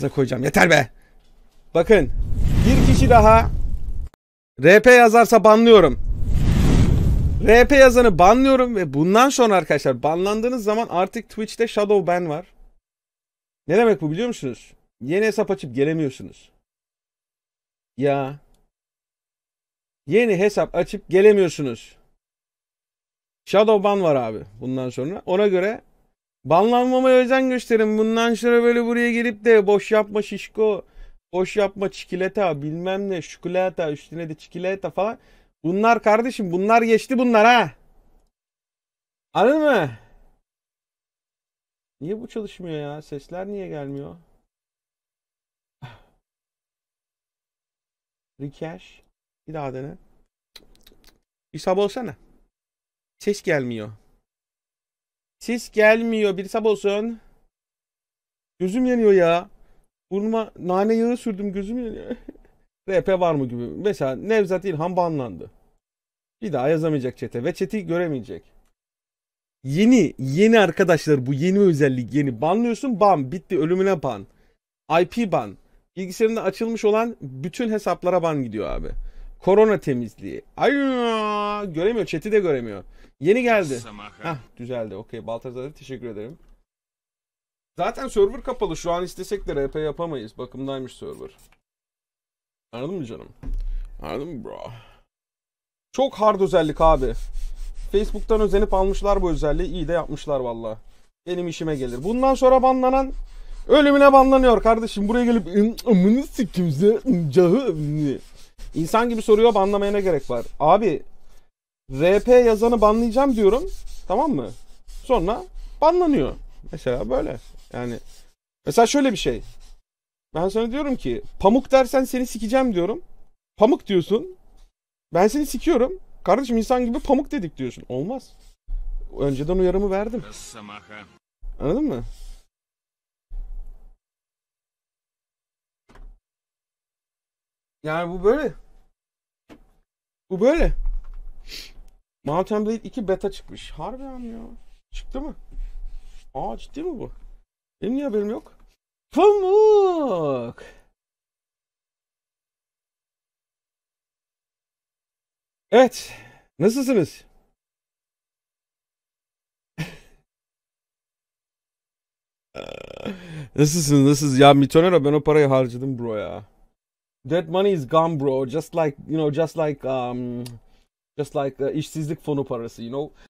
Ağzınıza koyacağım. Yeter be. Bakın. Bir kişi daha RP yazarsa banlıyorum. RP yazanı banlıyorum ve bundan sonra arkadaşlar banlandığınız zaman artık Twitch'te shadow ban var. Ne demek bu biliyor musunuz? Yeni hesap açıp gelemiyorsunuz. Ya. Yeni hesap açıp gelemiyorsunuz. Shadow ban var abi bundan sonra. Ona göre Banlanmama özen gösterin. Bundan sonra böyle buraya gelip de boş yapma şişko, boş yapma çikolata, bilmem ne, şokolata, üstüne de çikolata falan. Bunlar kardeşim bunlar geçti bunlar ha. Anladın mı? Niye bu çalışmıyor ya? Sesler niye gelmiyor? Rikeş. Bir daha dene. İsab olsana. Ses gelmiyor. Sis gelmiyor. Bir sap olsun. Gözüm yanıyor ya. Burnuma nane yağı sürdüm. Gözüm yanıyor. RP var mı gibi. Mesela Nevzat İlhan banlandı. Bir daha yazamayacak çete ve çeti göremeyecek. Yeni, yeni arkadaşlar bu yeni özellik yeni. Banlıyorsun ban bitti ölümüne ban. IP ban. Bilgisayarında açılmış olan bütün hesaplara ban gidiyor abi. Korona temizliği. Ayy göremiyor. Chat'i de göremiyor. Yeni geldi. Heh, düzeldi. Okey. Baltazar'a teşekkür ederim. Zaten server kapalı. Şu an istesek de RP yapamayız. Bakımdaymış server. Anladın mı canım? Anladın mı bro? Çok hard özellik abi. Facebook'tan özenip almışlar bu özelliği. İyi de yapmışlar valla. Benim işime gelir. Bundan sonra banlanan ölümüne banlanıyor kardeşim. Buraya gelip amını sikimse cahı. İnsan gibi soruyor banlamaya ne gerek var? Abi RP yazanı banlayacağım diyorum. Tamam mı? Sonra banlanıyor. Mesela böyle. Yani mesela şöyle bir şey. Ben sana diyorum ki pamuk dersen seni sikeceğim diyorum. Pamuk diyorsun. Ben seni sikiyorum. Kardeşim insan gibi pamuk dedik diyorsun. Olmaz. Önceden uyarımı verdim. Anladın mı? Yani bu böyle. Bu böyle. Mount Blade 2 beta çıkmış. Harbiden ya. Çıktı mı? Aa ciddi mi bu? Benim niye haberim yok? Pamuk! Evet. Nasılsınız? nasılsınız? Nasılsınız? Ya Mitonero ben o parayı harcadım bro ya. That money is gone bro. Just like, you know, just like um, just like uh, işsizlik fonu parası you know